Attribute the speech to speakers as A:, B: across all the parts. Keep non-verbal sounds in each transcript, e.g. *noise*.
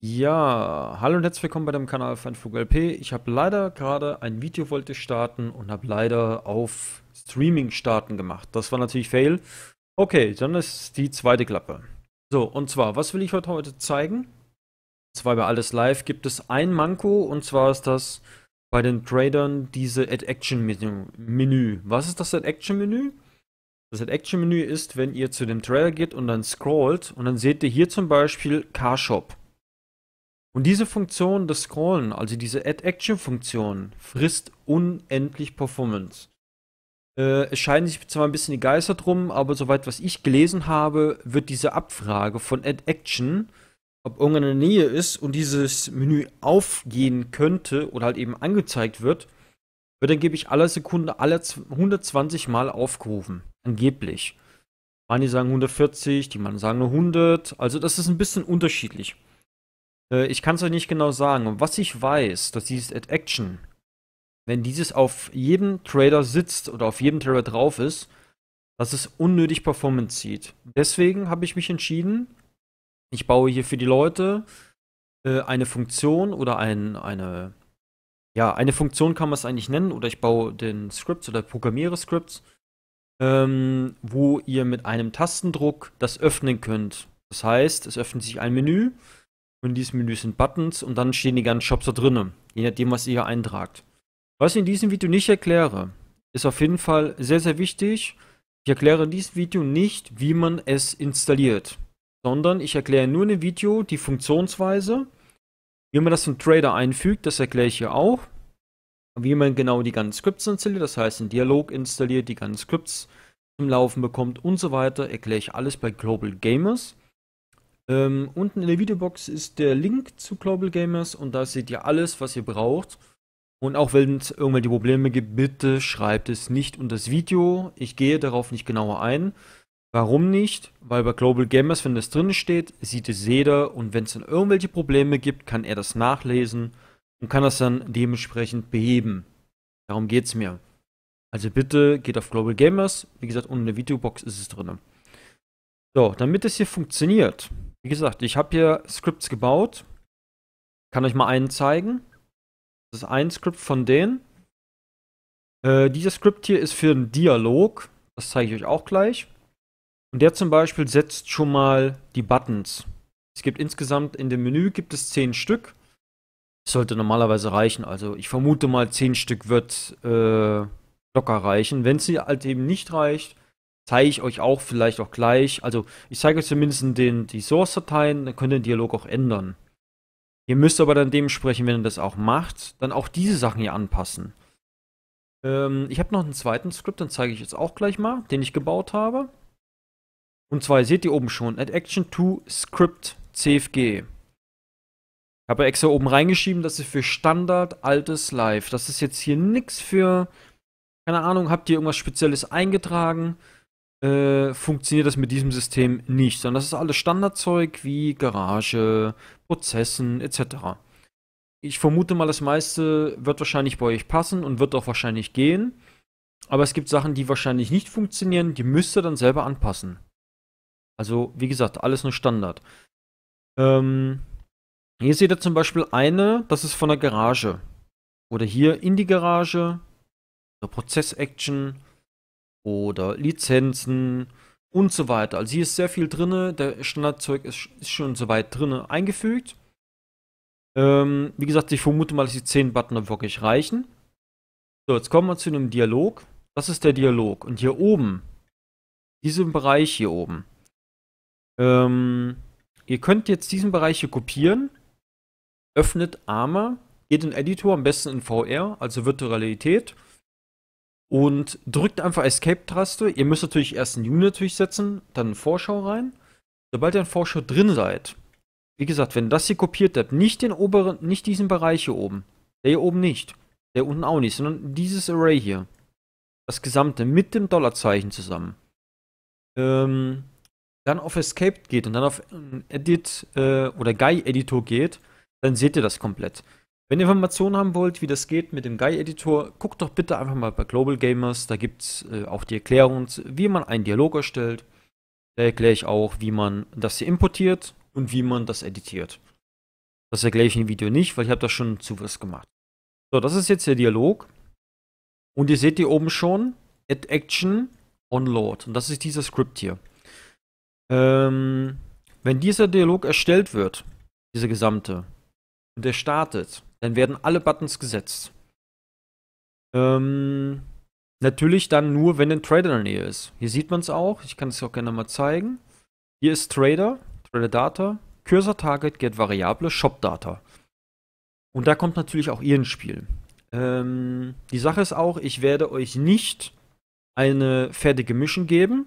A: Ja, hallo und herzlich willkommen bei dem Kanal Fanflug LP. Ich habe leider gerade ein Video wollte starten und habe leider auf Streaming starten gemacht. Das war natürlich Fail. Okay, dann ist die zweite Klappe. So, und zwar, was will ich heute, heute zeigen? Und zwar bei Alles Live gibt es ein Manko und zwar ist das bei den Tradern diese Add action menü Was ist das Add action menü Das Add action menü ist, wenn ihr zu dem Trader geht und dann scrollt und dann seht ihr hier zum Beispiel Carshop. Und diese Funktion des Scrollen, also diese Add action funktion frisst unendlich Performance. Äh, es scheinen sich zwar ein bisschen die Geister drum, aber soweit was ich gelesen habe, wird diese Abfrage von Add action ob irgendeine Nähe ist und dieses Menü aufgehen könnte oder halt eben angezeigt wird, wird dann gebe ich alle Sekunde alle 120 Mal aufgerufen. Angeblich. Manche sagen 140, die manchen sagen nur 100. Also das ist ein bisschen unterschiedlich. Äh, ich kann es euch nicht genau sagen. Und was ich weiß, dass dieses Ad Action, wenn dieses auf jedem Trader sitzt oder auf jedem Trader drauf ist, dass es unnötig Performance zieht. Deswegen habe ich mich entschieden, ich baue hier für die Leute äh, eine Funktion oder ein, eine, ja, eine Funktion kann man es eigentlich nennen, oder ich baue den Script oder programmiere Scripts, ähm, wo ihr mit einem Tastendruck das öffnen könnt. Das heißt, es öffnet sich ein Menü, und in diesem Menü sind Buttons und dann stehen die ganzen Shops da drinnen, je nachdem, was ihr hier eintragt. Was ich in diesem Video nicht erkläre, ist auf jeden Fall sehr, sehr wichtig. Ich erkläre in diesem Video nicht, wie man es installiert sondern ich erkläre nur in dem Video die Funktionsweise, wie man das in Trader einfügt, das erkläre ich hier auch. Wie man genau die ganzen Scripts installiert, das heißt einen Dialog installiert, die ganzen Scripts zum Laufen bekommt und so weiter, erkläre ich alles bei Global Gamers. Ähm, unten in der Videobox ist der Link zu Global Gamers und da seht ihr alles, was ihr braucht. Und auch wenn es irgendwelche Probleme gibt, bitte schreibt es nicht unter das Video. Ich gehe darauf nicht genauer ein. Warum nicht? Weil bei Global Gamers, wenn das drin steht, sieht es jeder und wenn es dann irgendwelche Probleme gibt, kann er das nachlesen und kann das dann dementsprechend beheben. Darum geht es mir. Also bitte geht auf Global Gamers. Wie gesagt, unten in der Videobox ist es drin. So, damit es hier funktioniert. Wie gesagt, ich habe hier Scripts gebaut. Kann euch mal einen zeigen. Das ist ein Script von denen. Äh, dieses Script hier ist für einen Dialog. Das zeige ich euch auch gleich. Und der zum Beispiel setzt schon mal die Buttons. Es gibt insgesamt in dem Menü gibt es zehn Stück. Das sollte normalerweise reichen. Also ich vermute mal, zehn Stück wird äh, locker reichen. Wenn es halt eben nicht reicht, zeige ich euch auch vielleicht auch gleich. Also ich zeige euch zumindest den, die Source-Dateien, dann könnt ihr den Dialog auch ändern. Ihr müsst aber dann dementsprechend, wenn ihr das auch macht, dann auch diese Sachen hier anpassen. Ähm, ich habe noch einen zweiten Skript, den zeige ich jetzt auch gleich mal, den ich gebaut habe. Und zwar, seht ihr oben schon, Add Action to Script CFG. Ich habe extra oben reingeschrieben, das ist für Standard altes Live. Das ist jetzt hier nichts für, keine Ahnung, habt ihr irgendwas Spezielles eingetragen? Äh, funktioniert das mit diesem System nicht, sondern das ist alles Standardzeug wie Garage, Prozessen etc. Ich vermute mal, das meiste wird wahrscheinlich bei euch passen und wird auch wahrscheinlich gehen. Aber es gibt Sachen, die wahrscheinlich nicht funktionieren, die müsst ihr dann selber anpassen. Also, wie gesagt, alles nur Standard. Ähm, hier seht ihr zum Beispiel eine, das ist von der Garage. Oder hier in die Garage. Oder Prozess-Action. Oder Lizenzen. Und so weiter. Also hier ist sehr viel drin. Der Standardzeug ist, ist schon soweit drin eingefügt. Ähm, wie gesagt, ich vermute mal, dass die 10 Button wirklich reichen. So, jetzt kommen wir zu einem Dialog. Das ist der Dialog. Und hier oben, diesem Bereich hier oben, ähm, ihr könnt jetzt diesen Bereich hier kopieren, öffnet Arma, geht in Editor, am besten in VR, also Virtualität und drückt einfach Escape-Taste. Ihr müsst natürlich erst ein Unit setzen, dann Vorschau rein. Sobald ihr in Vorschau drin seid, wie gesagt, wenn das hier kopiert habt, nicht den oberen, nicht diesen Bereich hier oben, der hier oben nicht, der unten auch nicht, sondern dieses Array hier, das gesamte mit dem Dollarzeichen zusammen. Ähm, dann auf Escape geht und dann auf Edit äh, oder Guy-Editor geht, dann seht ihr das komplett. Wenn ihr Informationen haben wollt, wie das geht mit dem Guy-Editor, guckt doch bitte einfach mal bei Global Gamers. Da gibt es äh, auch die Erklärung, wie man einen Dialog erstellt. Da erkläre ich auch, wie man das hier importiert und wie man das editiert. Das erkläre ich im Video nicht, weil ich habe das schon zu was gemacht. So, das ist jetzt der Dialog. Und ihr seht hier oben schon, Add Action, on Load. Und das ist dieser Script hier. Ähm, wenn dieser Dialog erstellt wird, dieser gesamte, und der startet, dann werden alle Buttons gesetzt. Ähm, natürlich dann nur, wenn ein Trader in der Nähe ist. Hier sieht man es auch, ich kann es auch gerne mal zeigen. Hier ist Trader, Trader Data, Cursor Target, Get Variable, Shop Data. Und da kommt natürlich auch ihr ins Spiel. Ähm, die Sache ist auch, ich werde euch nicht eine fertige Mission geben,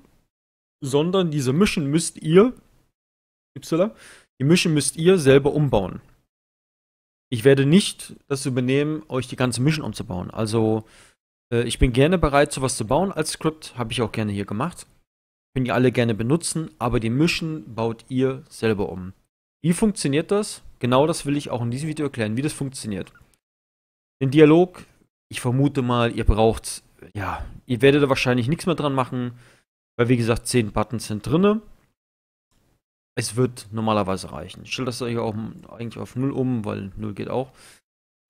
A: sondern diese Mission müsst ihr, Y, die Mission müsst ihr selber umbauen. Ich werde nicht das übernehmen, euch die ganze Mission umzubauen. Also, äh, ich bin gerne bereit, sowas zu bauen als Skript, habe ich auch gerne hier gemacht. Könnt ihr alle gerne benutzen, aber die Mission baut ihr selber um. Wie funktioniert das? Genau das will ich auch in diesem Video erklären, wie das funktioniert. Den Dialog, ich vermute mal, ihr braucht, ja, ihr werdet da wahrscheinlich nichts mehr dran machen. Weil wie gesagt, 10 Buttons sind drinne. Es wird normalerweise reichen. Ich stelle das hier auch eigentlich auf 0 um, weil 0 geht auch.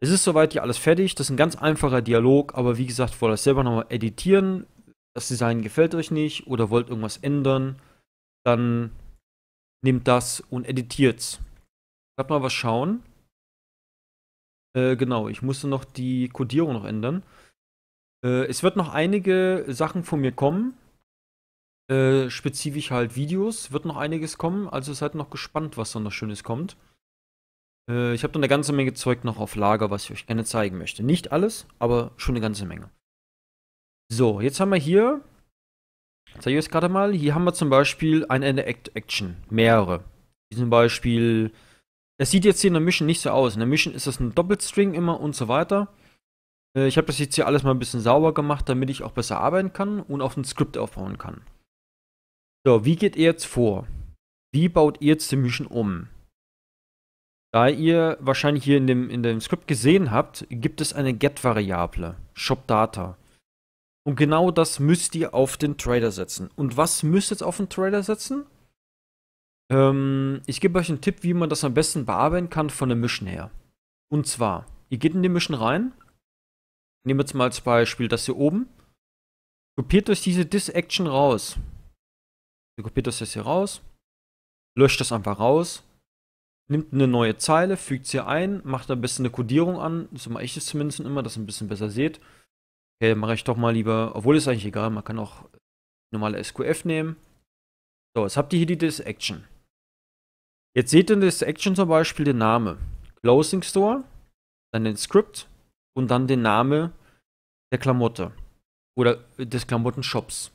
A: Es ist soweit hier alles fertig. Das ist ein ganz einfacher Dialog, aber wie gesagt, wollt ihr das selber nochmal editieren. Das Design gefällt euch nicht oder wollt irgendwas ändern, dann nehmt das und editiert's. Ich werde mal was schauen. Äh, genau, ich musste noch die Codierung noch ändern. Äh, es wird noch einige Sachen von mir kommen äh, spezifisch halt Videos, wird noch einiges kommen, also seid noch gespannt, was da noch Schönes kommt. Äh, ich habe da eine ganze Menge Zeug noch auf Lager, was ich euch gerne zeigen möchte. Nicht alles, aber schon eine ganze Menge. So, jetzt haben wir hier, zeige ich euch gerade mal, hier haben wir zum Beispiel ein Ende Action, mehrere. Wie zum Beispiel, das sieht jetzt hier in der Mission nicht so aus. In der Mission ist das ein Doppelstring immer und so weiter. Äh, ich habe das jetzt hier alles mal ein bisschen sauber gemacht, damit ich auch besser arbeiten kann und auf ein Skript aufbauen kann. So, wie geht ihr jetzt vor? Wie baut ihr jetzt die Mission um? Da ihr wahrscheinlich hier in dem, in dem Skript gesehen habt, gibt es eine Get-Variable, ShopData. Und genau das müsst ihr auf den Trader setzen. Und was müsst ihr jetzt auf den Trader setzen? Ähm, ich gebe euch einen Tipp, wie man das am besten bearbeiten kann von der Mission her. Und zwar, ihr geht in die Mission rein. Nehmen wir jetzt mal als Beispiel das hier oben. Kopiert euch diese Dis-Action raus. Ihr kopiert das jetzt hier raus, löscht das einfach raus, nimmt eine neue Zeile, fügt sie ein, macht ein bisschen eine Codierung an. So mache ich es zumindest immer, dass ihr ein bisschen besser seht. Okay, mache ich doch mal lieber, obwohl ist eigentlich egal, man kann auch normale SQF nehmen. So, jetzt habt ihr hier die Disaction. Jetzt seht ihr in Disaction zum Beispiel den Namen Closing Store, dann den Script und dann den Namen der Klamotte oder des Klamottenshops.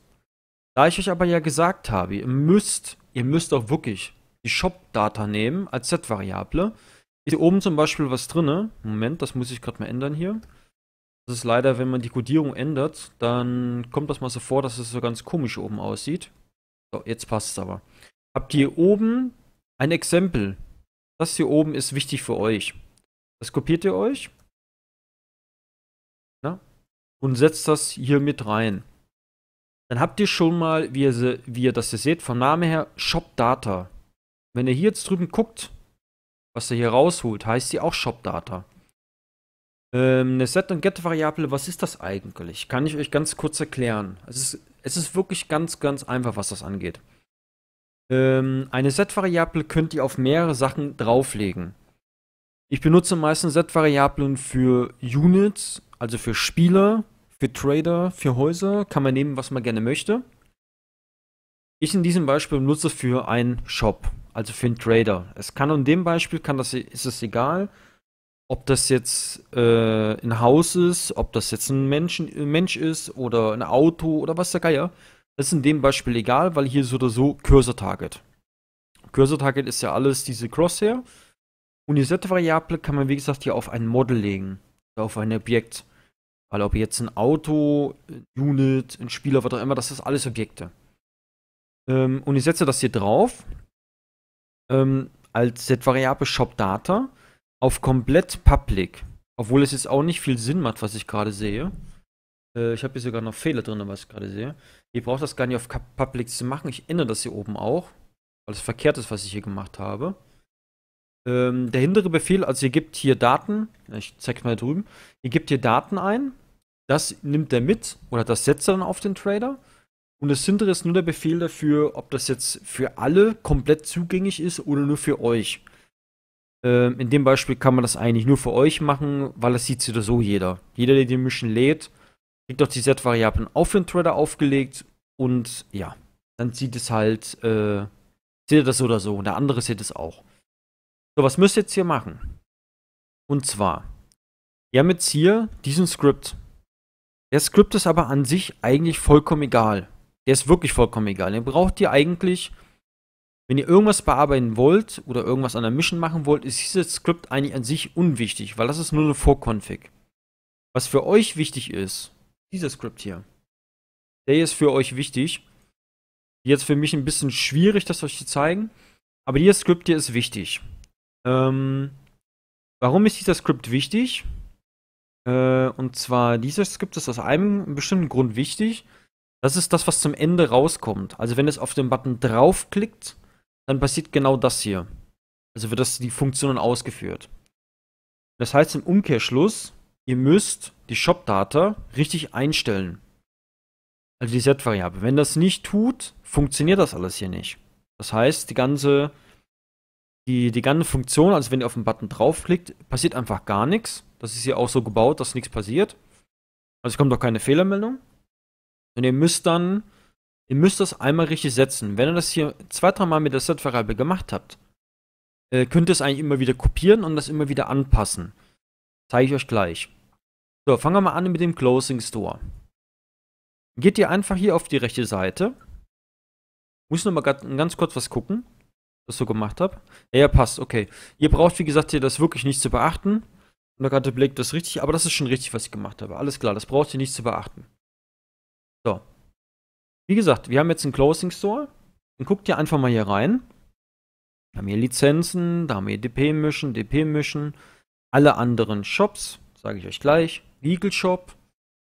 A: Da ich euch aber ja gesagt habe, ihr müsst, ihr müsst auch wirklich die Shop-Data nehmen als Z-Variable. Hier oben zum Beispiel was drin. Moment, das muss ich gerade mal ändern hier. Das ist leider, wenn man die Codierung ändert, dann kommt das mal so vor, dass es so ganz komisch oben aussieht. So, jetzt passt es aber. Habt ihr oben ein Exempel. Das hier oben ist wichtig für euch. Das kopiert ihr euch. Na? Und setzt das hier mit rein dann habt ihr schon mal, wie ihr, se, wie ihr das hier seht, vom Namen her Shop Data. Wenn ihr hier jetzt drüben guckt, was ihr hier rausholt, heißt sie auch Shop Data. Ähm, eine Set- und Get-Variable, was ist das eigentlich? Kann ich euch ganz kurz erklären. Es ist, es ist wirklich ganz, ganz einfach, was das angeht. Ähm, eine Set-Variable könnt ihr auf mehrere Sachen drauflegen. Ich benutze meistens Set-Variablen für Units, also für Spieler, Trader für Häuser kann man nehmen, was man gerne möchte. Ich in diesem Beispiel nutze für einen Shop, also für einen Trader. Es kann in dem Beispiel kann das, ist es egal, ob das jetzt äh, ein Haus ist, ob das jetzt ein Menschen, ein Mensch ist oder ein Auto oder was der Geier. Das ist in dem Beispiel egal, weil hier so oder so Cursor-Target. Cursor-Target ist ja alles diese Crosshair. Und die Set-Variable kann man, wie gesagt, hier auf ein Model legen, auf ein Objekt. Weil ob jetzt ein Auto, ein äh, Unit, ein Spieler, was auch immer, das ist alles Objekte. Ähm, und ich setze das hier drauf ähm, als set variable ShopData auf komplett Public. Obwohl es jetzt auch nicht viel Sinn macht, was ich gerade sehe. Äh, ich habe hier sogar noch Fehler drin, was ich gerade sehe. Ihr braucht das gar nicht auf Public zu machen. Ich ändere das hier oben auch, weil es verkehrt ist, was ich hier gemacht habe. Ähm, der hintere Befehl, also ihr gebt hier Daten, ich zeig's mal drüben, ihr gebt hier Daten ein, das nimmt er mit oder das setzt er dann auf den Trader. Und das hintere ist nur der Befehl dafür, ob das jetzt für alle komplett zugänglich ist oder nur für euch. Ähm, in dem Beispiel kann man das eigentlich nur für euch machen, weil das sieht so oder so jeder. Jeder, der die Mission lädt, kriegt auch die Set-Variablen auf den Trader aufgelegt und ja, dann sieht es halt, äh, seht ihr das oder so und der andere sieht es auch. So, was müsst ihr jetzt hier machen? Und zwar, wir haben jetzt hier diesen Script. Der Skript ist aber an sich eigentlich vollkommen egal. Der ist wirklich vollkommen egal. Den braucht ihr eigentlich, wenn ihr irgendwas bearbeiten wollt oder irgendwas an der Mission machen wollt, ist dieses Skript eigentlich an sich unwichtig, weil das ist nur eine Vorkonfig. Was für euch wichtig ist, dieser Skript hier, der ist für euch wichtig. Jetzt für mich ein bisschen schwierig, das euch zu zeigen, aber dieses Skript hier ist wichtig. Ähm, warum ist dieser Skript wichtig? Äh, und zwar, dieser Skript ist aus einem bestimmten Grund wichtig. Das ist das, was zum Ende rauskommt. Also wenn es auf den Button draufklickt, dann passiert genau das hier. Also wird das die Funktion ausgeführt. Das heißt im Umkehrschluss, ihr müsst die Shop-Data richtig einstellen. Also die Set-Variable. Wenn das nicht tut, funktioniert das alles hier nicht. Das heißt, die ganze, die, die ganze Funktion, also wenn ihr auf den Button draufklickt, passiert einfach gar nichts. Das ist hier auch so gebaut, dass nichts passiert. Also es kommt auch keine Fehlermeldung. Und ihr müsst dann, ihr müsst das einmal richtig setzen. Wenn ihr das hier zwei, drei Mal mit der Set-Variable gemacht habt, äh, könnt ihr es eigentlich immer wieder kopieren und das immer wieder anpassen. Zeige ich euch gleich. So, fangen wir mal an mit dem Closing Store. Geht ihr einfach hier auf die rechte Seite. Muss nur mal ganz kurz was gucken, was ich so gemacht habe. ja, passt, okay. Ihr braucht, wie gesagt, hier das wirklich nicht zu beachten. Und da Unerkannte Blick, das richtig, aber das ist schon richtig, was ich gemacht habe. Alles klar, das braucht ihr nicht zu beachten. So. Wie gesagt, wir haben jetzt einen Closing Store. Dann guckt ihr einfach mal hier rein. Wir haben hier Lizenzen, da haben wir DP-Mischen, DP-Mischen, alle anderen Shops, sage ich euch gleich. Vehicle Shop,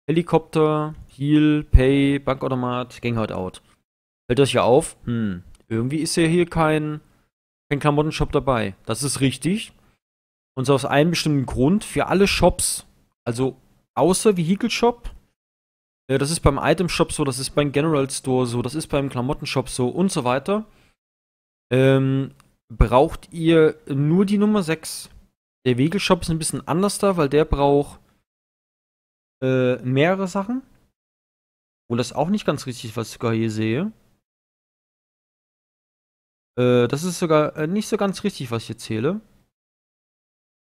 A: Helikopter, Heal, Pay, Bankautomat, Ganghout Out. Fällt euch ja auf? Hm, irgendwie ist ja hier kein, kein Klamotten-Shop dabei. Das ist richtig. Und so aus einem bestimmten Grund für alle Shops. Also außer Vehicle Shop. Äh, das ist beim Item Shop so, das ist beim General Store so, das ist beim Klamottenshop so und so weiter. Ähm, braucht ihr nur die Nummer 6. Der Vehicle Shop ist ein bisschen anders da, weil der braucht äh, mehrere Sachen. Obwohl das auch nicht ganz richtig, was ich sogar hier sehe. Äh, das ist sogar äh, nicht so ganz richtig, was ich hier zähle.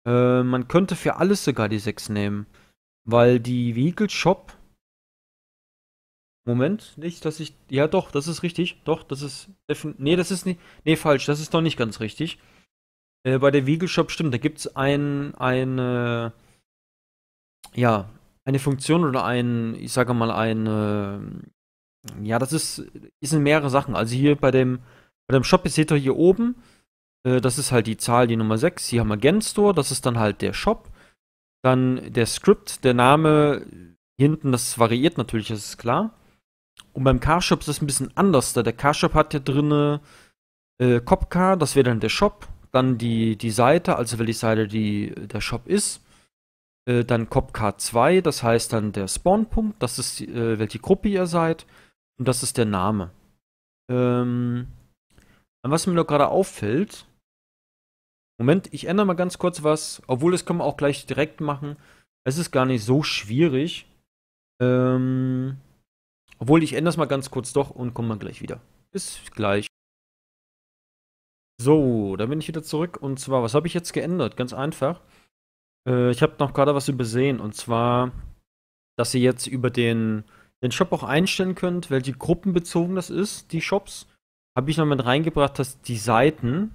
A: Äh, man könnte für alles sogar die 6 nehmen. Weil die Vehicle Shop. Moment, nicht, dass ich. Ja, doch, das ist richtig. Doch, das ist. Nee, das ist nicht. Nee, falsch, das ist doch nicht ganz richtig. Äh, bei der Vehicle Shop stimmt, da gibt es ein. Eine. Ja, eine Funktion oder ein. Ich sage mal, ein. Ja, das ist. Das sind mehrere Sachen. Also hier bei dem. Bei dem Shop, ihr seht doch hier oben äh, das ist halt die Zahl, die Nummer 6. Hier haben wir Store, das ist dann halt der Shop. Dann der Script, der Name, hinten, das variiert natürlich, das ist klar. Und beim Carshop ist das ein bisschen anders, da der Carshop hat ja drinne äh, Copcar, das wäre dann der Shop, dann die, die Seite, also welche Seite die, der Shop ist. Äh, dann Copcar 2, das heißt dann der Spawnpunkt, das ist äh, welche Gruppe ihr seid und das ist der Name. Ähm, was mir noch gerade auffällt, Moment, ich ändere mal ganz kurz was, obwohl das können wir auch gleich direkt machen. Es ist gar nicht so schwierig. Ähm, obwohl, ich ändere es mal ganz kurz doch und komme dann gleich wieder. Bis gleich. So, da bin ich wieder zurück. Und zwar, was habe ich jetzt geändert? Ganz einfach. Äh, ich habe noch gerade was übersehen. Und zwar, dass ihr jetzt über den, den Shop auch einstellen könnt, welche Gruppen bezogen das ist, die Shops. Habe ich noch mit reingebracht, dass die Seiten,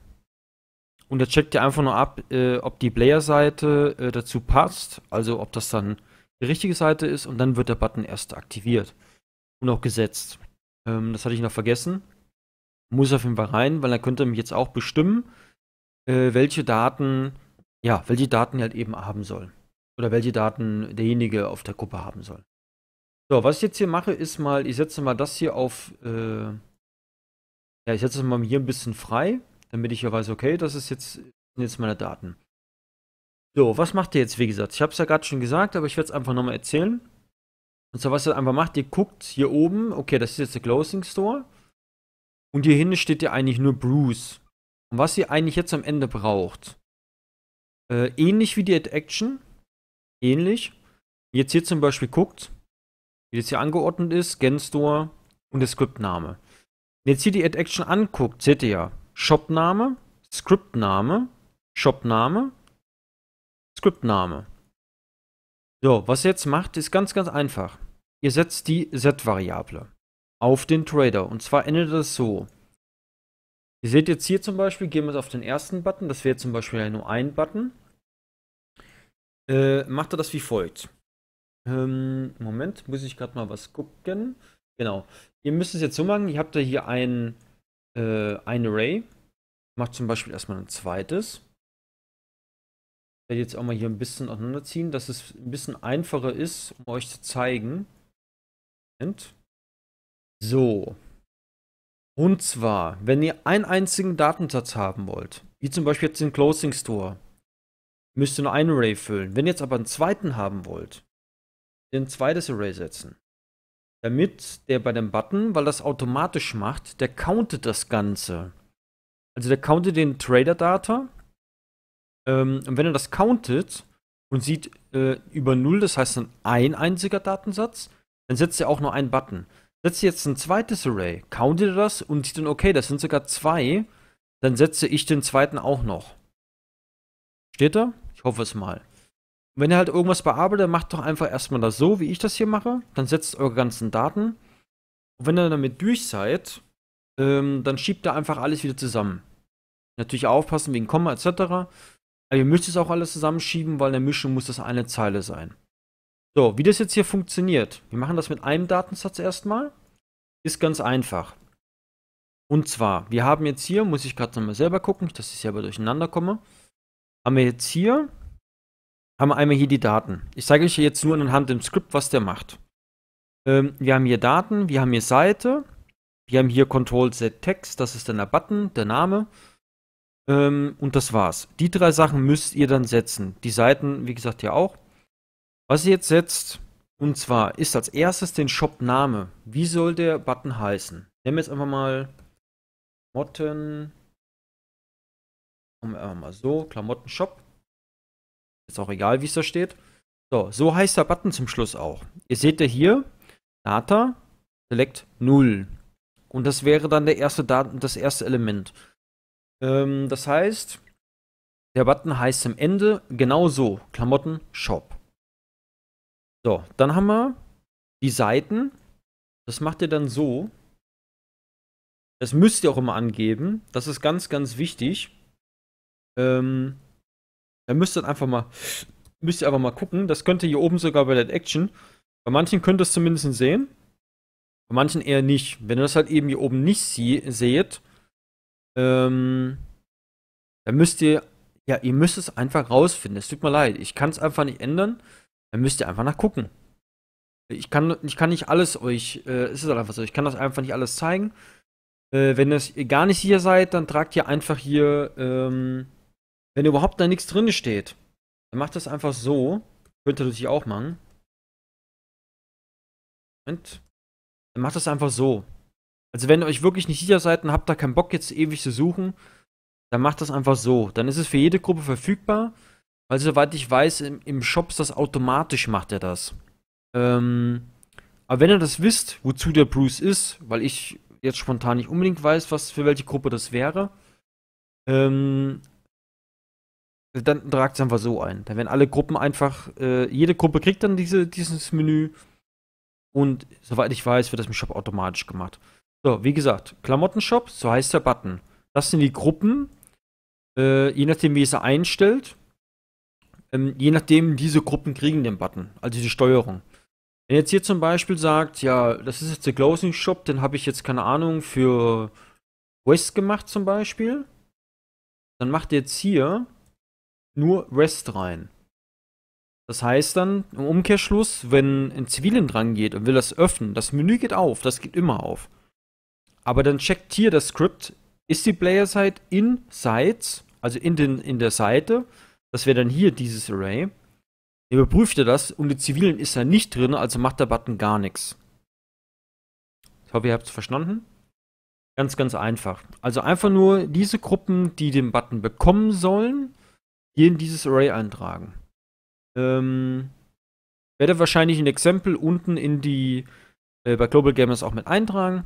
A: und er checkt ja einfach nur ab, äh, ob die Player-Seite äh, dazu passt, also ob das dann die richtige Seite ist und dann wird der Button erst aktiviert und auch gesetzt. Ähm, das hatte ich noch vergessen. Muss auf jeden Fall rein, weil dann könnte er mich jetzt auch bestimmen, äh, welche Daten, ja, welche Daten er halt eben haben soll. Oder welche Daten derjenige auf der Gruppe haben soll. So, was ich jetzt hier mache, ist mal, ich setze mal das hier auf, äh, ja, ich setze mal hier ein bisschen frei damit ich ja weiß, okay, das ist jetzt, jetzt meine Daten. So, was macht ihr jetzt, wie gesagt? Ich habe es ja gerade schon gesagt, aber ich werde es einfach nochmal erzählen. Und zwar, was ihr einfach macht, ihr guckt hier oben, okay, das ist jetzt der Closing Store. Und hier hinten steht ja eigentlich nur Bruce. Und was ihr eigentlich jetzt am Ende braucht, äh, ähnlich wie die Ad Action, ähnlich, jetzt hier zum Beispiel guckt, wie das hier angeordnet ist, Gen Store und der Skriptname. Wenn ihr jetzt hier die Ad Action anguckt, seht ihr ja, Shopname, Scriptname, Shopname, Scriptname. So, was ihr jetzt macht, ist ganz, ganz einfach. Ihr setzt die set variable auf den Trader. Und zwar endet das so. Ihr seht jetzt hier zum Beispiel, gehen wir auf den ersten Button. Das wäre zum Beispiel nur ein Button. Äh, macht er das wie folgt. Ähm, Moment, muss ich gerade mal was gucken. Genau. Ihr müsst es jetzt so machen, ihr habt da hier einen äh, ein Array, mache zum Beispiel erstmal ein zweites. Ich werde jetzt auch mal hier ein bisschen auseinanderziehen, dass es ein bisschen einfacher ist, um euch zu zeigen. Moment. So. Und zwar, wenn ihr einen einzigen Datensatz haben wollt, wie zum Beispiel jetzt den Closing Store, müsst ihr nur ein Array füllen. Wenn ihr jetzt aber einen zweiten haben wollt, ein zweites Array setzen damit der bei dem Button, weil das automatisch macht, der countet das Ganze. Also der countet den Trader Data. Ähm, und wenn er das countet und sieht äh, über 0, das heißt dann ein einziger Datensatz, dann setzt er auch nur einen Button. Setzt jetzt ein zweites Array, countet er das und sieht dann, okay, das sind sogar zwei, dann setze ich den zweiten auch noch. Steht da? Ich hoffe es mal wenn ihr halt irgendwas bearbeitet, macht doch einfach erstmal das so, wie ich das hier mache. Dann setzt eure ganzen Daten. Und wenn ihr damit durch seid, ähm, dann schiebt ihr einfach alles wieder zusammen. Natürlich aufpassen wegen Komma etc. Aber ihr müsst es auch alles zusammenschieben, weil in der Mischung muss das eine Zeile sein. So, wie das jetzt hier funktioniert. Wir machen das mit einem Datensatz erstmal. Ist ganz einfach. Und zwar, wir haben jetzt hier, muss ich gerade nochmal selber gucken, dass ich selber durcheinander komme, haben wir jetzt hier haben wir einmal hier die Daten. Ich zeige euch jetzt nur anhand dem Skript, was der macht. Ähm, wir haben hier Daten, wir haben hier Seite, wir haben hier Control Z Text, das ist dann der Button, der Name. Ähm, und das war's. Die drei Sachen müsst ihr dann setzen. Die Seiten, wie gesagt, ja auch. Was ihr jetzt setzt, und zwar ist als erstes den Shop-Name. Wie soll der Button heißen? Nehmen wir jetzt einfach mal Motten. Machen wir einfach mal so, Klamotten-Shop. Ist auch egal, wie es da steht. So, so heißt der Button zum Schluss auch. Ihr seht ja hier, Data, Select 0. Und das wäre dann der erste Daten, das erste Element. Ähm, das heißt, der Button heißt am Ende genauso, Klamotten, Shop. So, dann haben wir die Seiten. Das macht ihr dann so. Das müsst ihr auch immer angeben. Das ist ganz, ganz wichtig. Ähm, da müsst ihr einfach mal, müsst ihr einfach mal gucken. Das könnt ihr hier oben sogar bei der Action. Bei manchen könnt ihr es zumindest sehen. Bei manchen eher nicht. Wenn ihr das halt eben hier oben nicht seht, ähm, dann müsst ihr, ja, ihr müsst es einfach rausfinden. Es tut mir leid. Ich kann es einfach nicht ändern. Dann müsst ihr einfach nachgucken. Ich kann, ich kann nicht alles euch, äh, ist es halt einfach so, ich kann das einfach nicht alles zeigen. Äh, wenn ihr gar nicht hier seid, dann tragt ihr einfach hier ähm, wenn überhaupt da nichts drin steht, dann macht das einfach so. Könnt ihr natürlich auch machen. Moment. Dann macht das einfach so. Also wenn ihr euch wirklich nicht sicher seid und habt da keinen Bock jetzt ewig zu suchen, dann macht das einfach so. Dann ist es für jede Gruppe verfügbar. Weil soweit ich weiß, im, im Shop ist das automatisch, macht er das. Ähm, aber wenn ihr das wisst, wozu der Bruce ist, weil ich jetzt spontan nicht unbedingt weiß, was für welche Gruppe das wäre, ähm, dann tragt es einfach so ein. Dann werden alle Gruppen einfach, äh, jede Gruppe kriegt dann diese, dieses Menü. Und soweit ich weiß, wird das im Shop automatisch gemacht. So, wie gesagt, Klamottenshop, so heißt der Button. Das sind die Gruppen, äh, je nachdem, wie ihr sie einstellt. Ähm, je nachdem, diese Gruppen kriegen den Button, also die Steuerung. Wenn jetzt hier zum Beispiel sagt, ja, das ist jetzt der Closing Shop, den habe ich jetzt, keine Ahnung, für West gemacht zum Beispiel. Dann macht ihr jetzt hier nur REST rein. Das heißt dann, im Umkehrschluss, wenn ein Zivilen dran geht und will das öffnen, das Menü geht auf, das geht immer auf. Aber dann checkt hier das Script, ist die Player-Site in Sites, also in, den, in der Seite, das wäre dann hier dieses Array, dann überprüft er das und die Zivilen ist da nicht drin, also macht der Button gar nichts. Ich hoffe, ihr habt es verstanden. Ganz, ganz einfach. Also einfach nur diese Gruppen, die den Button bekommen sollen, hier in dieses Array eintragen. Ähm, werde wahrscheinlich ein Exempel unten in die äh, bei Global Gamers auch mit eintragen.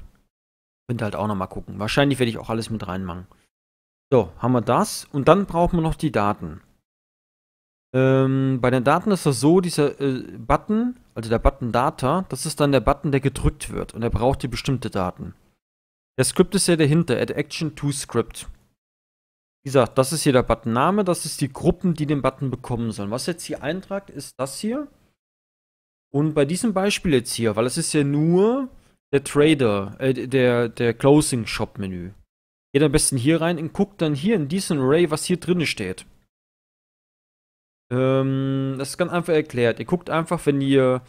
A: Könnt halt auch nochmal gucken. Wahrscheinlich werde ich auch alles mit reinmachen. So, haben wir das. Und dann brauchen wir noch die Daten. Ähm, bei den Daten ist das so, dieser äh, Button, also der Button Data, das ist dann der Button, der gedrückt wird und er braucht die bestimmte Daten. Der Script ist ja dahinter, add action to script. Wie gesagt, das ist hier der Button-Name, das ist die Gruppen, die den Button bekommen sollen. Was jetzt hier eintragt, ist das hier. Und bei diesem Beispiel jetzt hier, weil es ist ja nur der Trader, äh, der, der Closing Shop Menü. Geht am besten hier rein und guckt dann hier in diesen Array, was hier drin steht. Ähm, das ist ganz einfach erklärt. Ihr guckt einfach, wenn ihr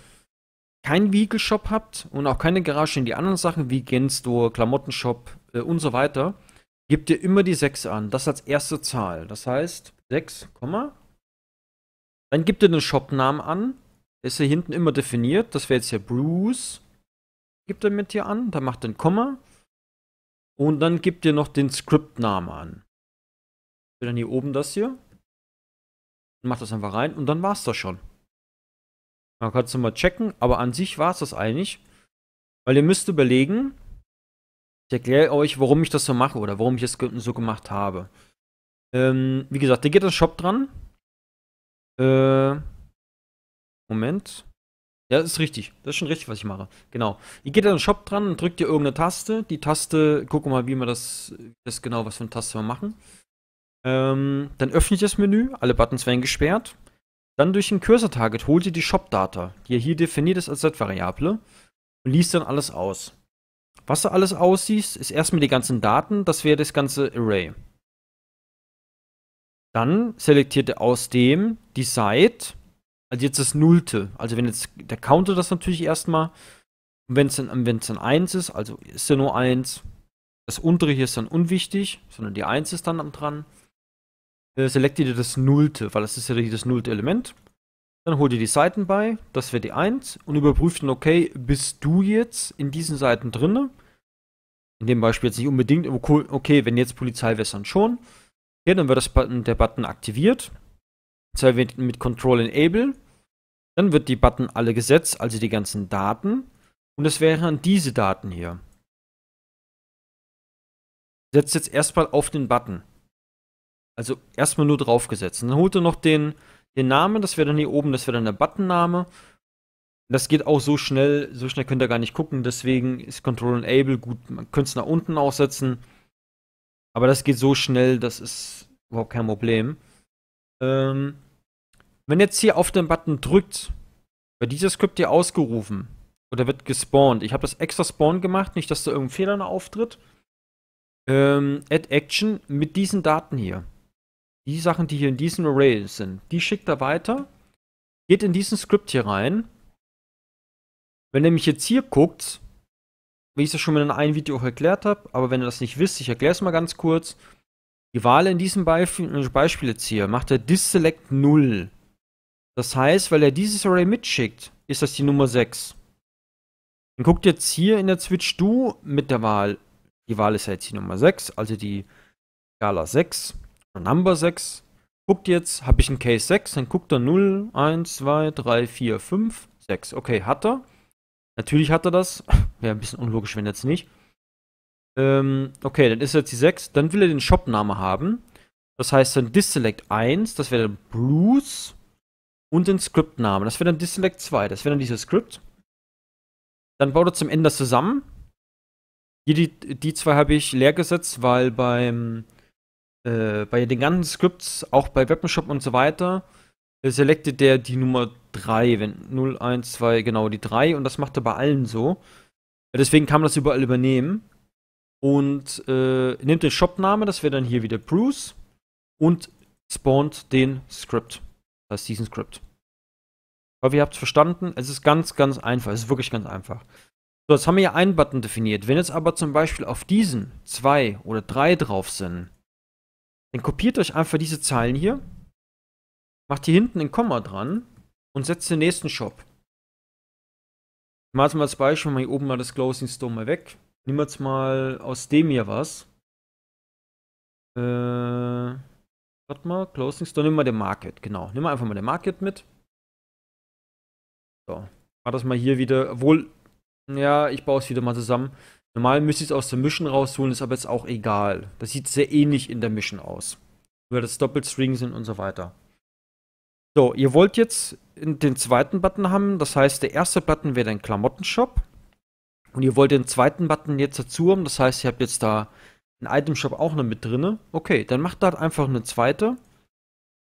A: keinen Vehicle Shop habt und auch keine Garage in die anderen Sachen wie Genstore, Klamottenshop äh, und so weiter, Gib dir immer die 6 an. Das als erste Zahl. Das heißt 6, dann gib dir den Shopnamen an. Der ist hier hinten immer definiert. Das wäre jetzt hier Bruce. Gib er mit dir an. Dann macht den Komma. Und dann gib dir noch den Scriptnamen an. dann hier oben das hier. Mach das einfach rein und dann war es das schon. Man kann es nochmal checken, aber an sich war es das eigentlich. Weil ihr müsst überlegen, ich erkläre euch, warum ich das so mache oder warum ich es so gemacht habe. Ähm, wie gesagt, da geht das Shop dran. Äh, Moment. Ja, das ist richtig. Das ist schon richtig, was ich mache. Genau. Ihr geht an den Shop dran und drückt ihr irgendeine Taste. Die Taste, gucken wir mal, wie wir das, das genau, was für eine Taste wir machen. Ähm, dann öffnet ihr das Menü, alle Buttons werden gesperrt. Dann durch den Cursor-Target holt ihr die Shop-Data, die ihr hier definiert ist als set variable und liest dann alles aus. Was du alles aussiehst, ist erstmal die ganzen Daten, das wäre das ganze Array. Dann selektiert er aus dem die Site, also jetzt das Nullte. Also wenn jetzt, der countet das natürlich erstmal. Und wenn es dann, 1 ist, also ist ja nur 1, das untere hier ist dann unwichtig, sondern die 1 ist dann dran. Äh, selektiert ihr das Nullte, weil das ist ja das Nullte Element. Dann hol dir die Seiten bei, das wäre die 1 und überprüft dann, okay, bist du jetzt in diesen Seiten drin? In dem Beispiel jetzt nicht unbedingt, okay, wenn jetzt Polizei wäre, dann schon. Okay, dann wird das Button, der Button aktiviert. Zwar mit, mit Control Enable. Dann wird die Button alle gesetzt, also die ganzen Daten. Und das wären diese Daten hier. Setzt jetzt erstmal auf den Button. Also erstmal nur draufgesetzt. Und dann holt er noch den, den Namen, das wäre dann hier oben, das wäre dann der Buttonname. Das geht auch so schnell, so schnell könnt ihr gar nicht gucken, deswegen ist Control Enable gut. Man könnte es nach unten aussetzen, aber das geht so schnell, das ist überhaupt kein Problem. Ähm, wenn jetzt hier auf den Button drückt, wird dieses Skript hier ausgerufen oder wird gespawnt. Ich habe das extra spawn gemacht, nicht, dass da irgendein Fehler auftritt. Ähm, Add Action mit diesen Daten hier die Sachen, die hier in diesem Array sind, die schickt er weiter, geht in diesen Script hier rein. Wenn ihr mich jetzt hier guckt, wie ich es ja schon in einem Video auch erklärt habe, aber wenn ihr das nicht wisst, ich erkläre es mal ganz kurz. Die Wahl in diesem äh, Beispiel jetzt hier macht er disselect 0. Das heißt, weil er dieses Array mitschickt, ist das die Nummer 6. Dann guckt jetzt hier in der Switch du mit der Wahl. Die Wahl ist ja jetzt die Nummer 6, also die Skala 6. Number 6. Guckt jetzt, habe ich einen Case 6, dann guckt er 0, 1, 2, 3, 4, 5, 6. Okay, hat er. Natürlich hat er das. *laughs* Wäre ein bisschen unlogisch, wenn jetzt nicht. Ähm, okay, dann ist jetzt die 6. Dann will er den Shop-Name haben. Das heißt dann Disselect 1, das wäre dann Blues. Und den script name Das wäre dann Disselect 2, das wäre dann dieses Script. Dann baut er zum Ende das zusammen. Hier die, die zwei habe ich leer gesetzt, weil beim äh, bei den ganzen Scripts, auch bei Weaponshop und so weiter, äh, selectet der die Nummer 3, wenn 0, 1, 2, genau die 3 und das macht er bei allen so. Deswegen kann man das überall übernehmen. Und äh, nimmt den Shopname, das wäre dann hier wieder Bruce, und spawnt den Script. Das heißt diesen Script. Aber ihr habt es verstanden, es ist ganz, ganz einfach. Es ist wirklich ganz einfach. So, jetzt haben wir hier einen Button definiert. Wenn jetzt aber zum Beispiel auf diesen zwei oder drei drauf sind, dann kopiert euch einfach diese Zeilen hier, macht hier hinten ein Komma dran und setzt den nächsten Shop. Ich mache jetzt mal als Beispiel mal hier oben mal das Closing Store mal weg. Nehmen wir jetzt mal aus dem hier was. Äh, warte mal, Closing Store, nimm mal den Market, genau. Nimm wir einfach mal den Market mit. So, mach das mal hier wieder, obwohl, ja, ich baue es wieder mal zusammen. Normal müsste ich es aus der Mission rausholen, ist aber jetzt auch egal. Das sieht sehr ähnlich in der Mission aus. Über das Doppelstring sind und so weiter. So, ihr wollt jetzt den zweiten Button haben. Das heißt, der erste Button wäre dein Klamottenshop. Und ihr wollt den zweiten Button jetzt dazu haben. Das heißt, ihr habt jetzt da einen Itemshop auch noch mit drinne. Okay, dann macht da einfach eine zweite.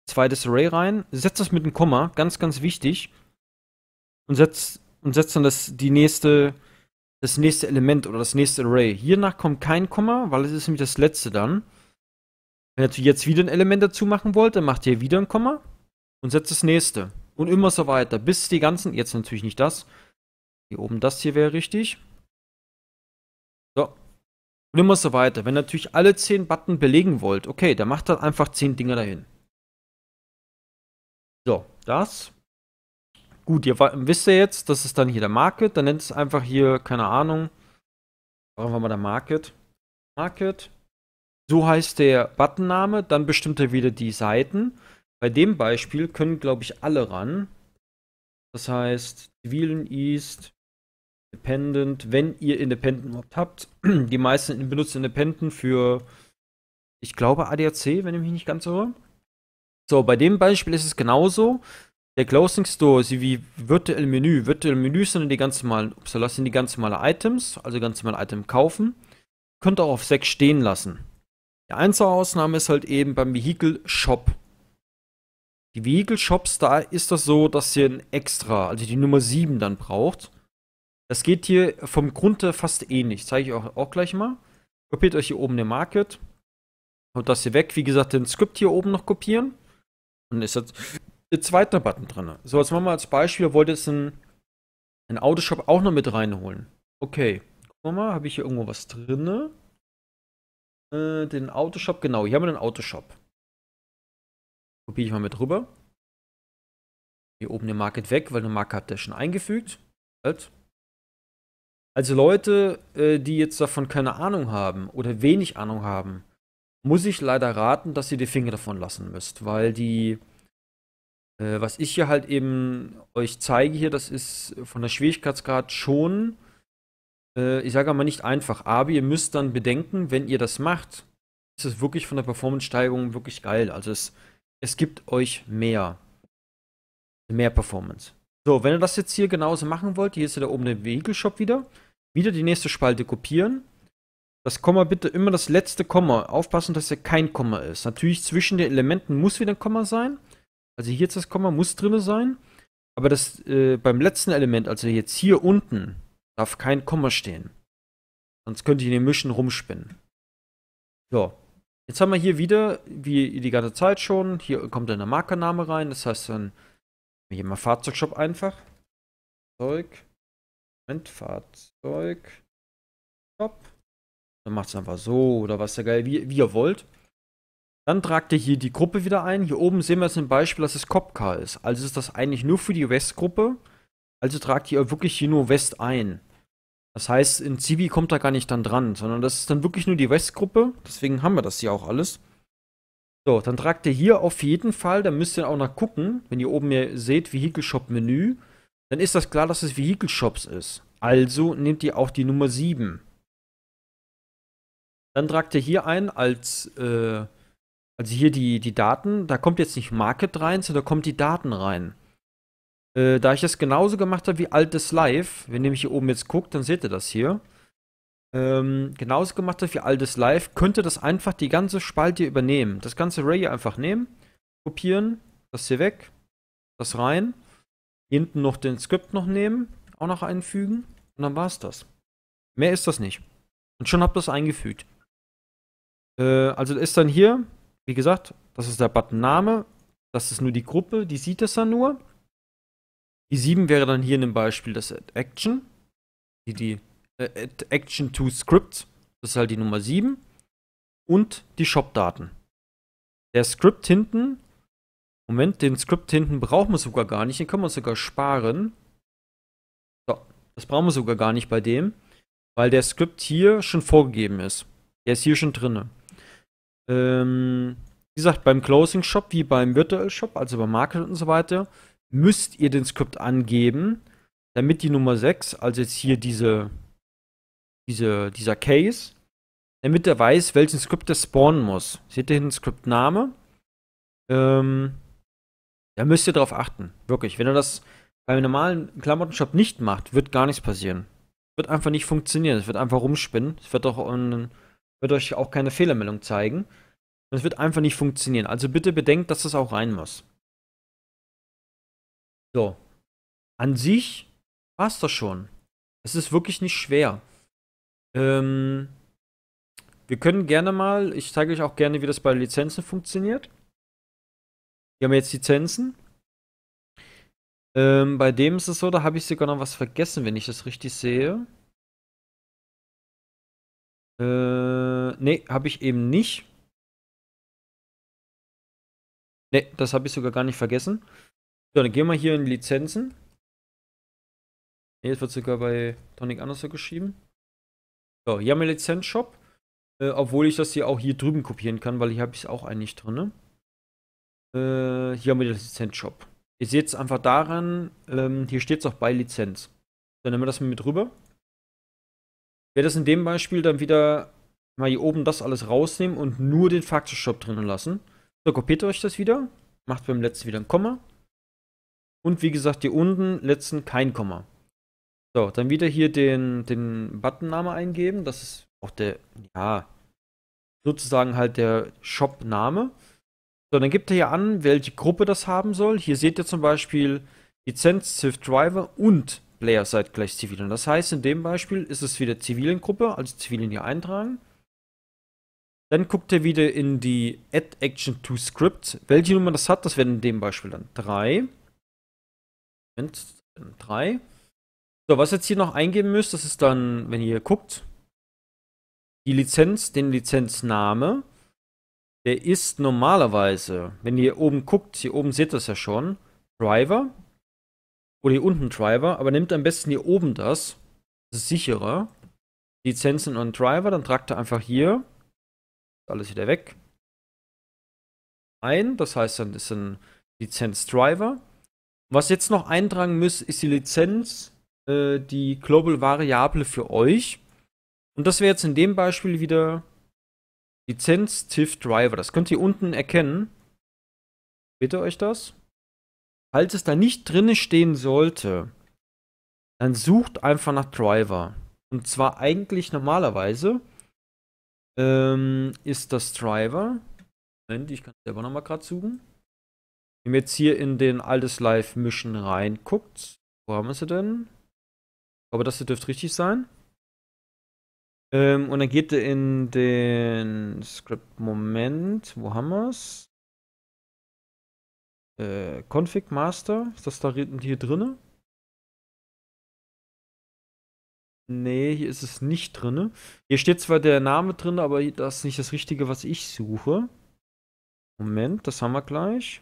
A: Zweites Array rein. Setzt das mit einem Komma. Ganz, ganz wichtig. Und setzt, und setzt dann das, die nächste das nächste Element oder das nächste Array. Hiernach kommt kein Komma, weil es ist nämlich das letzte dann. Wenn ihr jetzt wieder ein Element dazu machen wollt, dann macht ihr wieder ein Komma und setzt das nächste. Und immer so weiter, bis die ganzen, jetzt natürlich nicht das, hier oben das hier wäre richtig. So. Und immer so weiter. Wenn ihr natürlich alle 10 Button belegen wollt, okay, dann macht dann einfach 10 Dinger dahin. So, das. Gut, ihr wisst ja jetzt, das ist dann hier der Market. Dann nennt es einfach hier, keine Ahnung. Machen wir mal der Market. Market. So heißt der Buttonname. Dann bestimmt er wieder die Seiten. Bei dem Beispiel können, glaube ich, alle ran. Das heißt, Zivilen East, Independent, wenn ihr Independent überhaupt habt. *clears throat* Die meisten benutzen Independent für, ich glaube, ADAC, wenn ich mich nicht ganz irre. So, bei dem Beispiel ist es genauso. Der Closing Store sowie wie virtuelle Menü. Virtuelle Menü sind die ganz normalen, upsala, sind die ganz normalen Items, also ganz normale Item kaufen. Könnt ihr auch auf 6 stehen lassen. Die einzige Ausnahme ist halt eben beim Vehicle Shop. Die Vehicle Shops, da ist das so, dass ihr ein extra, also die Nummer 7 dann braucht. Das geht hier vom Grund her fast ähnlich. Zeige ich euch auch gleich mal. Kopiert euch hier oben den Market. Haut das hier weg. Wie gesagt, den Skript hier oben noch kopieren. Und ist jetzt der zweite Button drin. So, jetzt machen wir als Beispiel, wir wollten jetzt einen, einen Autoshop auch noch mit reinholen. Okay, guck mal, habe ich hier irgendwo was drin? Äh, den Autoshop, genau, hier haben wir den Autoshop. Kopiere ich mal mit rüber. Hier oben den Market weg, weil eine Marke hat der schon eingefügt. Halt. Also Leute, äh, die jetzt davon keine Ahnung haben oder wenig Ahnung haben, muss ich leider raten, dass ihr die Finger davon lassen müsst, weil die äh, was ich hier halt eben euch zeige hier, das ist von der Schwierigkeitsgrad schon, äh, ich sage mal nicht einfach, aber ihr müsst dann bedenken, wenn ihr das macht, ist es wirklich von der Performance-Steigerung wirklich geil. Also es, es gibt euch mehr. Mehr Performance. So, wenn ihr das jetzt hier genauso machen wollt, hier ist ja da oben der Vehicle-Shop wieder. Wieder die nächste Spalte kopieren. Das Komma bitte immer das letzte Komma. Aufpassen, dass er kein Komma ist. Natürlich zwischen den Elementen muss wieder ein Komma sein. Also hier jetzt das Komma muss drin sein. Aber das äh, beim letzten Element, also jetzt hier unten, darf kein Komma stehen. Sonst könnte ich in den Mischen rumspinnen. So. Jetzt haben wir hier wieder, wie die ganze Zeit schon, hier kommt dann der Markername rein. Das heißt dann, hier mal Fahrzeugshop einfach. Fahrzeug. Moment, Fahrzeug. Shop. Dann macht es einfach so oder was der geil, wie, wie ihr wollt. Dann tragt ihr hier die Gruppe wieder ein. Hier oben sehen wir jetzt ein Beispiel, dass es Kopka ist. Also ist das eigentlich nur für die West-Gruppe. Also tragt ihr wirklich hier nur West ein. Das heißt, in Civi kommt da gar nicht dann dran, sondern das ist dann wirklich nur die West-Gruppe. Deswegen haben wir das hier auch alles. So, dann tragt ihr hier auf jeden Fall, dann müsst ihr auch noch gucken, wenn ihr oben hier seht, Vehicle Shop Menü, dann ist das klar, dass es Vehicle Shops ist. Also nehmt ihr auch die Nummer 7. Dann tragt ihr hier ein als äh, also hier die, die Daten, da kommt jetzt nicht Market rein, sondern da kommt die Daten rein. Äh, da ich das genauso gemacht habe wie altes Live, wenn ihr mich hier oben jetzt guckt, dann seht ihr das hier. Ähm, genauso gemacht habe wie altes Live, könnte das einfach die ganze Spalte übernehmen. Das ganze Array einfach nehmen, kopieren, das hier weg, das rein, hinten noch den Script noch nehmen, auch noch einfügen und dann war es das. Mehr ist das nicht. Und schon habt ihr das eingefügt. Äh, also ist dann hier wie gesagt, das ist der Button-Name. Das ist nur die Gruppe, die sieht das dann nur. Die 7 wäre dann hier in dem Beispiel das Add Action. Die, die äh, Action to Script. Das ist halt die Nummer 7. Und die Shop-Daten. Der Script hinten. Moment, den Script hinten brauchen wir sogar gar nicht. Den können wir uns sogar sparen. So, das brauchen wir sogar gar nicht bei dem. Weil der Script hier schon vorgegeben ist. Der ist hier schon drinne ähm, wie gesagt, beim Closing Shop wie beim Virtual Shop, also beim Market und so weiter, müsst ihr den Skript angeben, damit die Nummer 6, also jetzt hier diese, diese, dieser Case, damit er weiß, welchen Skript er spawnen muss. Seht ihr hier den Skriptname? Ähm, da müsst ihr drauf achten. Wirklich. Wenn ihr das beim normalen Klamottenshop nicht macht, wird gar nichts passieren. Wird einfach nicht funktionieren. Es wird einfach rumspinnen. Es wird auch ein wird euch auch keine Fehlermeldung zeigen. Und es wird einfach nicht funktionieren. Also bitte bedenkt, dass das auch rein muss. So. An sich war es das schon. Es ist wirklich nicht schwer. Ähm, wir können gerne mal, ich zeige euch auch gerne, wie das bei Lizenzen funktioniert. Hier haben wir jetzt Lizenzen. Ähm, bei dem ist es so, da habe ich sogar noch was vergessen, wenn ich das richtig sehe. Äh, nee, habe ich eben nicht. Ne, das habe ich sogar gar nicht vergessen. So, dann gehen wir hier in Lizenzen. Ne, das wird sogar bei Tonic Anderson geschrieben. So, hier haben wir Lizenzshop. Äh, obwohl ich das hier auch hier drüben kopieren kann, weil hier habe ich es auch eigentlich drin. Ne? Äh, hier haben wir den Lizenzshop. Ihr seht es einfach daran, ähm, hier steht es auch bei Lizenz. Dann nehmen wir das mal mit rüber werde das in dem Beispiel dann wieder mal hier oben das alles rausnehmen und nur den Faktor-Shop drinnen lassen. So, kopiert euch das wieder. Macht beim letzten wieder ein Komma. Und wie gesagt, hier unten letzten kein Komma. So, dann wieder hier den, den Button-Name eingeben. Das ist auch der, ja, sozusagen halt der Shop-Name. So, dann gibt er hier an, welche Gruppe das haben soll. Hier seht ihr zum Beispiel Lizenz, Swift Driver und Player seid gleich Zivilen. Das heißt, in dem Beispiel ist es wieder Zivilengruppe, also Zivilen hier eintragen. Dann guckt ihr wieder in die Add Action to Script. Welche Nummer das hat, das werden in dem Beispiel dann 3. Moment, 3. So, was jetzt hier noch eingeben müsst, das ist dann, wenn ihr guckt, die Lizenz, den Lizenzname. Der ist normalerweise, wenn ihr oben guckt, hier oben seht ihr das ja schon, Driver, oder hier unten Driver, aber nimmt am besten hier oben das. Das ist sicherer. Lizenzen und Driver, dann tragt er einfach hier. Alles wieder weg. Ein, das heißt, dann ist ein Lizenz-Driver. Was jetzt noch eintragen müsst, ist die Lizenz, äh, die Global-Variable für euch. Und das wäre jetzt in dem Beispiel wieder Lizenz TIFF Driver. Das könnt ihr unten erkennen. Bitte euch das. Falls es da nicht drin stehen sollte, dann sucht einfach nach Driver. Und zwar eigentlich normalerweise ähm, ist das Driver. Moment, ich kann selber nochmal gerade suchen. Wenn ihr jetzt hier in den altes Live Mission reinguckt, wo haben wir sie denn? Aber das hier dürfte richtig sein. Ähm, und dann geht er in den Script. Moment, wo haben wir es? äh, Config Master. Ist das da hier drinne? Nee, hier ist es nicht drinne. Hier steht zwar der Name drin, aber das ist nicht das Richtige, was ich suche. Moment, das haben wir gleich.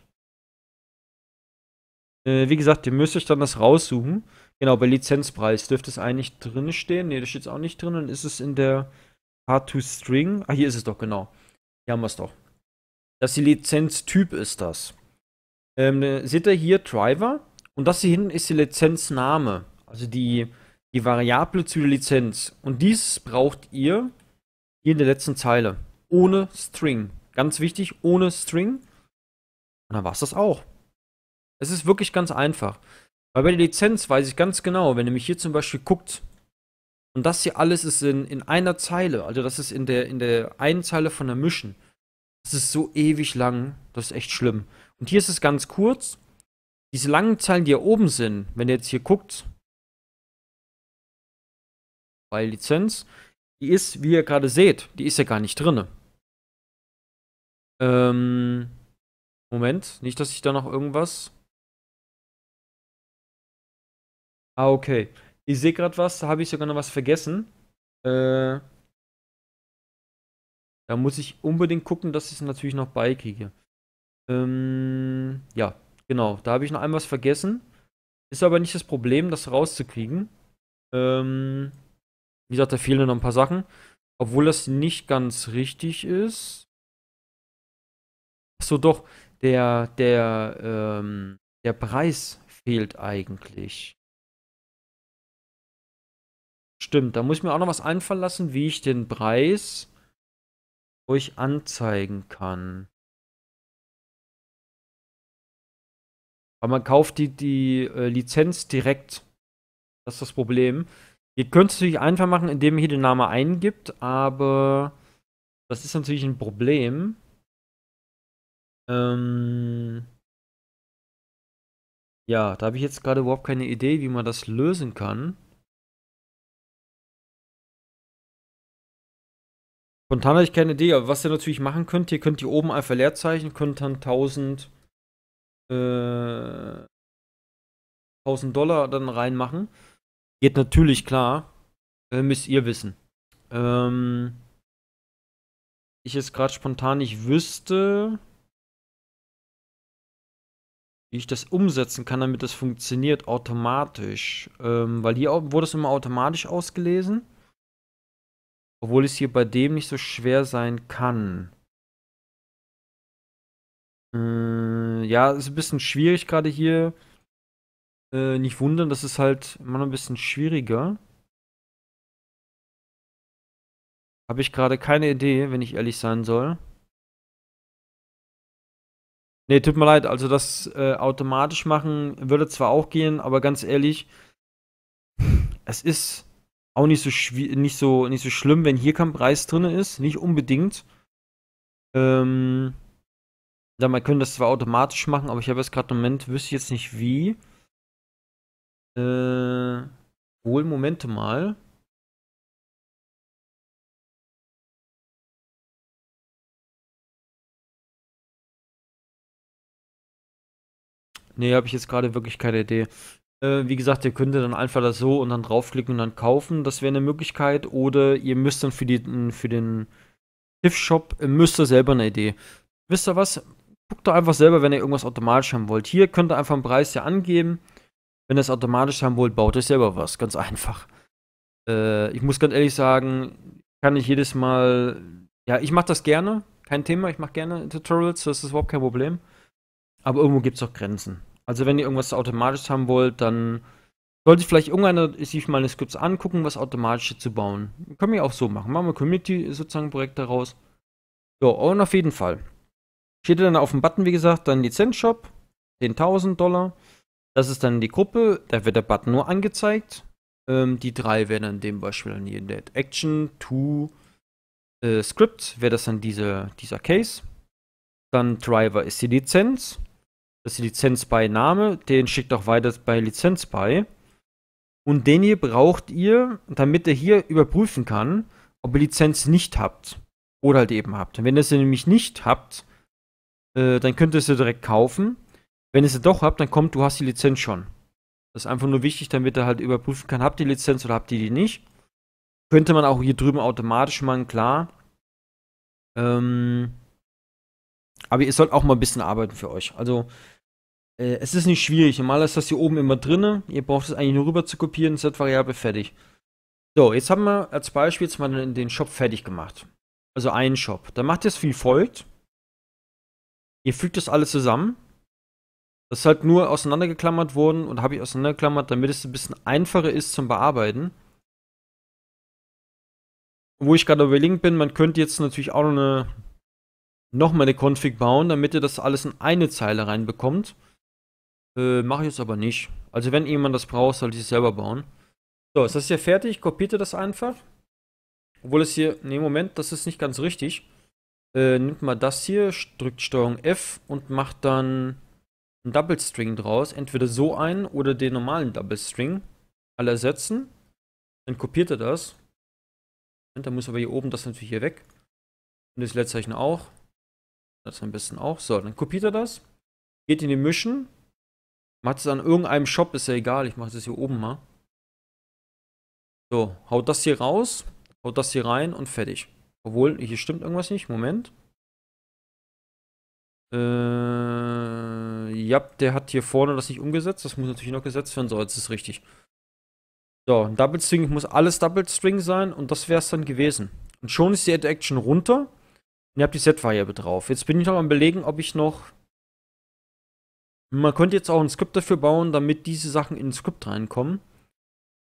A: Äh, wie gesagt, ihr müsst euch dann das raussuchen. Genau, bei Lizenzpreis dürfte es eigentlich drin stehen. Ne, da steht es auch nicht drin. Dann ist es in der Hard-to-String. Ah, hier ist es doch, genau. Hier haben wir es doch. Das die Lizenztyp ist das ähm, seht ihr hier Driver und das hier hinten ist die Lizenzname, also die, die Variable zu der Lizenz. Und dies braucht ihr hier in der letzten Zeile, ohne String. Ganz wichtig, ohne String. Und dann war es das auch. Es ist wirklich ganz einfach. Weil bei der Lizenz weiß ich ganz genau, wenn ihr mich hier zum Beispiel guckt, und das hier alles ist in, in einer Zeile, also das ist in der, in der einen Zeile von der Mission. Das ist so ewig lang, das ist echt schlimm. Und hier ist es ganz kurz. Diese langen Zeilen, die hier oben sind, wenn ihr jetzt hier guckt, bei Lizenz, die ist, wie ihr gerade seht, die ist ja gar nicht drin. Ähm, Moment, nicht, dass ich da noch irgendwas... Ah, okay. Ich sehe gerade was, da habe ich sogar noch was vergessen. Äh, da muss ich unbedingt gucken, dass ich es natürlich noch beikriege. Ähm, ja, genau. Da habe ich noch einmal was vergessen. Ist aber nicht das Problem, das rauszukriegen. Ähm, wie gesagt, da fehlen noch ein paar Sachen. Obwohl das nicht ganz richtig ist. Achso, doch. Der, der, ähm, der Preis fehlt eigentlich. Stimmt, da muss ich mir auch noch was einfallen lassen, wie ich den Preis euch anzeigen kann. Weil man kauft die, die äh, Lizenz direkt. Das ist das Problem. Ihr könnt es natürlich einfach machen, indem ihr hier den Namen eingibt, aber das ist natürlich ein Problem. Ähm ja, da habe ich jetzt gerade überhaupt keine Idee, wie man das lösen kann. Spontan habe ich keine Idee, aber was ihr natürlich machen könnt, ihr könnt hier oben einfach Leerzeichen, könnt dann 1000 1000 äh, Dollar dann reinmachen. Geht natürlich klar. Äh, müsst ihr wissen. Ähm, ich jetzt gerade spontan nicht wüsste, wie ich das umsetzen kann, damit das funktioniert automatisch. Ähm, weil hier wurde es immer automatisch ausgelesen. Obwohl es hier bei dem nicht so schwer sein kann. Äh, ja, ist ein bisschen schwierig gerade hier. Äh, nicht wundern, das ist halt immer noch ein bisschen schwieriger. Habe ich gerade keine Idee, wenn ich ehrlich sein soll. Ne, tut mir leid, also das äh, automatisch machen würde zwar auch gehen, aber ganz ehrlich, es ist auch nicht so, nicht so, nicht so schlimm, wenn hier kein Preis drin ist. Nicht unbedingt. Ähm, ja, man könnte das zwar automatisch machen, aber ich habe es gerade im Moment, wüsste jetzt nicht wie. Äh, wohl, Momente mal. Nee, habe ich jetzt gerade wirklich keine Idee. Äh, wie gesagt, ihr könntet dann einfach das so und dann draufklicken und dann kaufen. Das wäre eine Möglichkeit. Oder ihr müsst dann für, die, für den Tiff-Shop, äh, müsst ihr selber eine Idee. Wisst ihr was? guckt doch einfach selber, wenn ihr irgendwas automatisch haben wollt. Hier könnt ihr einfach einen Preis ja angeben. Wenn ihr es automatisch haben wollt, baut euch selber was. Ganz einfach. Äh, ich muss ganz ehrlich sagen, kann ich jedes Mal. Ja, ich mache das gerne. Kein Thema, ich mache gerne Tutorials, das ist überhaupt kein Problem. Aber irgendwo gibt es auch Grenzen. Also wenn ihr irgendwas automatisch haben wollt, dann sollte ich vielleicht irgendeiner sich meine Skripts angucken, was automatisch zu bauen. Können wir auch so machen. Machen wir Community sozusagen Projekt daraus. So, und auf jeden Fall. Steht dann auf dem Button, wie gesagt, dann Lizenzshop, 10.000 Dollar. Das ist dann die Gruppe, da wird der Button nur angezeigt. Ähm, die drei werden dann in dem Beispiel dann hier in der Action, To, äh, Script, wäre das dann diese, dieser Case. Dann Driver ist die Lizenz. Das ist die Lizenz bei Name, den schickt auch weiter bei Lizenz bei. Und den hier braucht ihr, damit er hier überprüfen kann, ob ihr Lizenz nicht habt. Oder halt eben habt. Wenn ihr es nämlich nicht habt, äh, dann könnt ihr sie direkt kaufen. Wenn ihr sie doch habt, dann kommt, du hast die Lizenz schon. Das ist einfach nur wichtig, damit er halt überprüfen kann, habt ihr die Lizenz oder habt ihr die nicht. Könnte man auch hier drüben automatisch machen, klar. Ähm, aber ihr sollt auch mal ein bisschen arbeiten für euch. Also, äh, es ist nicht schwierig. Normal ist das hier oben immer drin. Ihr braucht es eigentlich nur rüber zu kopieren, z variable fertig. So, jetzt haben wir als Beispiel jetzt mal den Shop fertig gemacht. Also einen Shop. Dann macht ihr es wie folgt ihr fügt das alles zusammen. Das ist halt nur auseinandergeklammert worden und habe ich auseinandergeklammert, damit es ein bisschen einfacher ist zum Bearbeiten. Wo ich gerade überlegt bin, man könnte jetzt natürlich auch noch eine nochmal eine Config bauen, damit ihr das alles in eine Zeile reinbekommt. Äh, Mache ich jetzt aber nicht. Also wenn jemand das braucht, soll ich es selber bauen. So, ist das hier fertig? Kopiert ihr das einfach? Obwohl es hier, ne Moment, das ist nicht ganz richtig äh, nimmt mal das hier, drückt Steuerung F und macht dann einen Double String draus. Entweder so einen oder den normalen Double String. Alle ersetzen. Dann kopiert er das. Und dann muss aber hier oben das natürlich hier weg. Und das Leerzeichen auch. Das ein bisschen auch. So, dann kopiert er das. Geht in die Mischen. Macht es an irgendeinem Shop, ist ja egal. Ich mache das hier oben mal. So, haut das hier raus, haut das hier rein und fertig. Obwohl, hier stimmt irgendwas nicht. Moment. Äh, ja, der hat hier vorne das nicht umgesetzt. Das muss natürlich noch gesetzt werden. So, jetzt ist es richtig. So, ein Double String muss alles Double String sein und das wäre es dann gewesen. Und schon ist die Add Action runter und ihr habt die Set-Variable drauf. Jetzt bin ich noch am Belegen, ob ich noch. Man könnte jetzt auch ein Skript dafür bauen, damit diese Sachen in ein Skript reinkommen.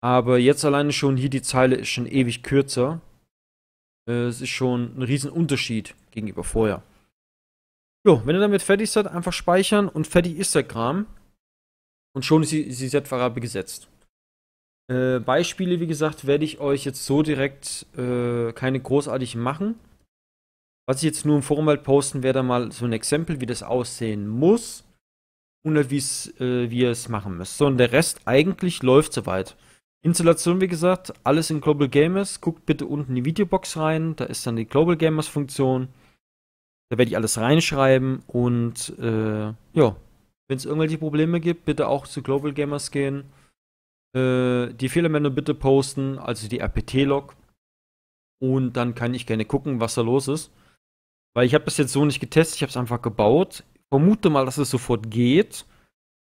A: Aber jetzt alleine schon hier die Zeile ist schon ewig kürzer. Äh, es ist schon ein Riesenunterschied gegenüber vorher. Jo, wenn ihr damit fertig seid, halt einfach speichern und fertig ist der Kram. Und schon ist die, die Set-Variable gesetzt. Äh, Beispiele, wie gesagt, werde ich euch jetzt so direkt äh, keine großartigen machen. Was ich jetzt nur im Forum halt posten werde, mal so ein Exempel, wie das aussehen muss. Und halt, äh, wie ihr es machen müsst. So, und der Rest eigentlich läuft soweit. Installation, wie gesagt, alles in Global Gamers. Guckt bitte unten in die Videobox rein. Da ist dann die Global Gamers Funktion. Da werde ich alles reinschreiben und äh, ja, wenn es irgendwelche Probleme gibt, bitte auch zu Global Gamers gehen. Äh, die Fehlermeldung bitte posten, also die RPT-Log. Und dann kann ich gerne gucken, was da los ist. Weil ich habe das jetzt so nicht getestet, ich habe es einfach gebaut. vermute mal, dass es sofort geht.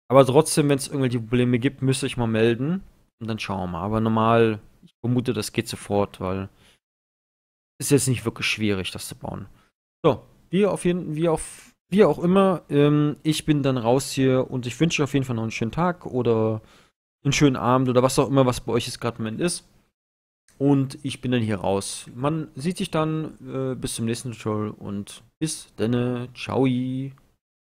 A: Aber trotzdem, wenn es irgendwelche Probleme gibt, müsste ich mal melden. Und dann schauen wir. mal. Aber normal, ich vermute, das geht sofort, weil ist jetzt nicht wirklich schwierig, das zu bauen. So, wie auf jeden, wie auf, wie auch immer, ähm, ich bin dann raus hier und ich wünsche auf jeden Fall noch einen schönen Tag oder einen schönen Abend oder was auch immer, was bei euch jetzt gerade Moment ist. Und ich bin dann hier raus. Man sieht sich dann äh, bis zum nächsten Tutorial und bis dann. Ciao.